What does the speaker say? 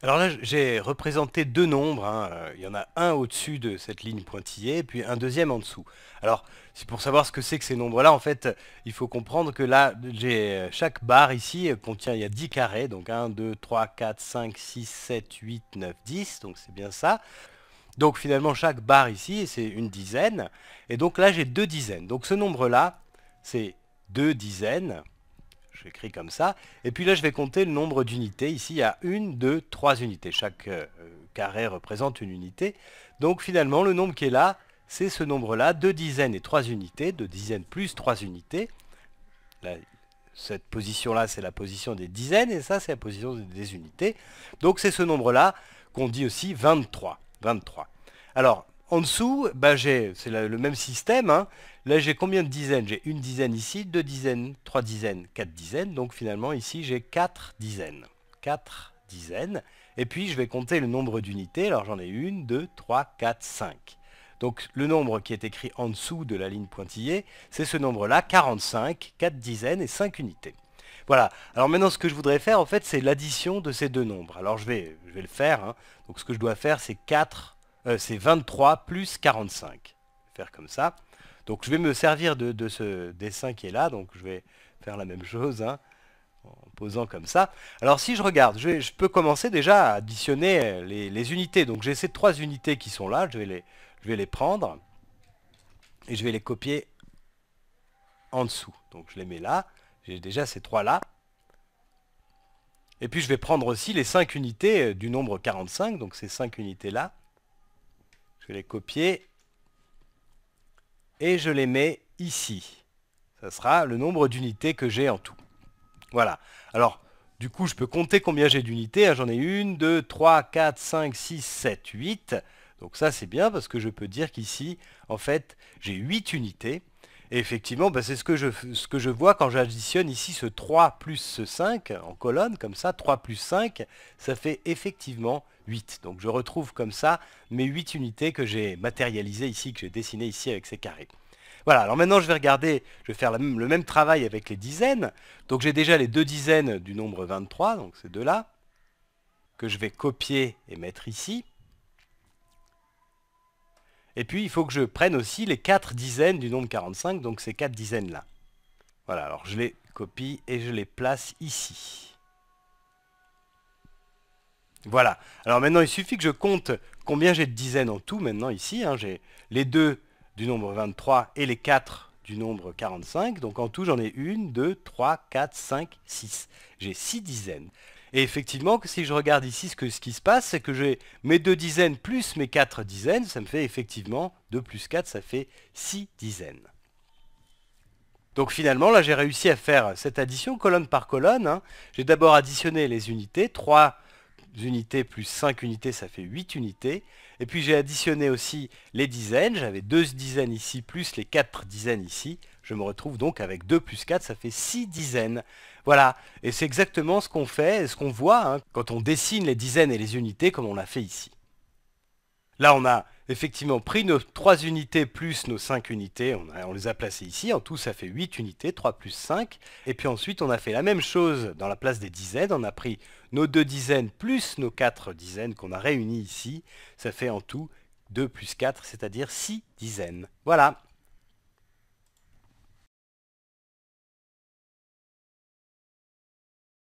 Alors là, j'ai représenté deux nombres. Hein, euh, il y en a un au-dessus de cette ligne pointillée, puis un deuxième en dessous. Alors, pour savoir ce que c'est que ces nombres-là. En fait, il faut comprendre que là, euh, chaque barre ici euh, contient, il y a 10 carrés. Donc 1, 2, 3, 4, 5, 6, 7, 8, 9, 10. Donc c'est bien ça. Donc finalement, chaque barre ici, c'est une dizaine. Et donc là, j'ai deux dizaines. Donc ce nombre-là, c'est deux dizaines j'écris comme ça. Et puis là, je vais compter le nombre d'unités. Ici, il y a une, deux, trois unités. Chaque euh, carré représente une unité. Donc finalement, le nombre qui est là, c'est ce nombre-là, deux dizaines et trois unités, deux dizaines plus trois unités. cette position-là, c'est la position des dizaines, et ça, c'est la position des unités. Donc c'est ce nombre-là qu'on dit aussi 23. 23. Alors, en dessous, ben, c'est le même système. Hein. Là, j'ai combien de dizaines J'ai une dizaine ici, deux dizaines, trois dizaines, quatre dizaines. Donc finalement, ici, j'ai quatre dizaines. Quatre dizaines. Et puis, je vais compter le nombre d'unités. Alors, j'en ai une, deux, trois, quatre, cinq. Donc, le nombre qui est écrit en dessous de la ligne pointillée, c'est ce nombre-là, 45, 4 dizaines et cinq unités. Voilà. Alors maintenant, ce que je voudrais faire, en fait, c'est l'addition de ces deux nombres. Alors, je vais, je vais le faire. Hein. Donc, ce que je dois faire, c'est quatre euh, c'est 23 plus 45. faire comme ça. Donc je vais me servir de, ce dessin qui est là, donc je vais faire la même chose hein, en posant comme ça. Alors si je regarde, je, peux commencer déjà à additionner les, unités. Donc j'ai ces trois unités qui sont là, je vais, les, prendre et je vais les copier en dessous. Donc je les mets là, j'ai déjà ces trois là. Et puis je vais prendre aussi les cinq unités euh, du nombre 45, donc ces cinq unités là. Je les copier et je les mets ici. Ça sera le nombre d'unités que j'ai en tout. Voilà. Alors, du coup, je peux compter combien j'ai d'unités. Hein. J'en ai une, deux, trois, quatre, cinq, six, sept, huit. Donc ça, c'est bien parce que je peux dire qu'ici, en fait, j'ai huit unités effectivement, bah, c'est ce, que je, vois quand j'additionne ici ce 3 plus ce 5 en colonne, comme ça, 3 plus 5, ça fait effectivement 8. Donc je retrouve comme ça mes 8 unités que j'ai matérialisées ici, que j'ai dessinées ici avec ces carrés. Voilà, alors maintenant je vais regarder, je vais faire le même travail avec les dizaines. Donc j'ai déjà les deux dizaines du nombre 23, donc ces deux-là, que je vais copier et mettre ici. Et puis, il faut que je prenne aussi les 4 dizaines du nombre 45, donc ces 4 dizaines-là. Voilà, alors je les copie et je les place ici. Voilà. Alors maintenant, il suffit que je compte combien j'ai de dizaines en tout maintenant ici. Hein. J'ai les 2 du nombre 23 et les 4 du nombre 45. Donc en tout, j'en ai une, deux, trois, quatre, cinq, six. J'ai six dizaines. Et effectivement, que si je regarde ici, ce, que, ce qui se passe, c'est que j'ai mes deux dizaines plus mes quatre dizaines, ça me fait effectivement 2 plus 4, ça fait 6 dizaines. Donc finalement, là, j'ai réussi à faire cette addition colonne par colonne. Hein. J'ai d'abord additionné les unités, 3 unités plus 5 unités, ça fait 8 unités. Et puis j'ai additionné aussi les dizaines, j'avais 2 dizaines ici, plus les 4 dizaines ici. Je me retrouve donc avec 2 plus 4, ça fait 6 dizaines. Voilà, et c'est exactement ce qu'on fait, ce qu'on voit hein. quand on dessine les dizaines et les unités comme on l'a fait ici. Là, on a effectivement pris nos 3 unités plus nos 5 unités, on, les a placées ici, en tout ça fait 8 unités, 3 plus 5, et puis ensuite on a fait la même chose dans la place des dizaines, on a pris nos 2 dizaines plus nos 4 dizaines qu'on a réunies ici, ça fait en tout 2 plus 4, c'est-à-dire 6 dizaines. Voilà